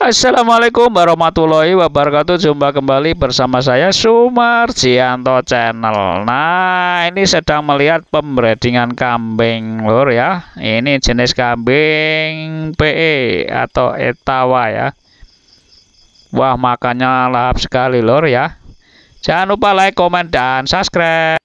Assalamualaikum warahmatullahi wabarakatuh Jumpa kembali bersama saya Sumar Cianto Channel Nah ini sedang melihat pemberedingan kambing lor ya Ini jenis kambing PE atau Etawa ya Wah makannya lahap sekali lor ya Jangan lupa like, komen, dan subscribe.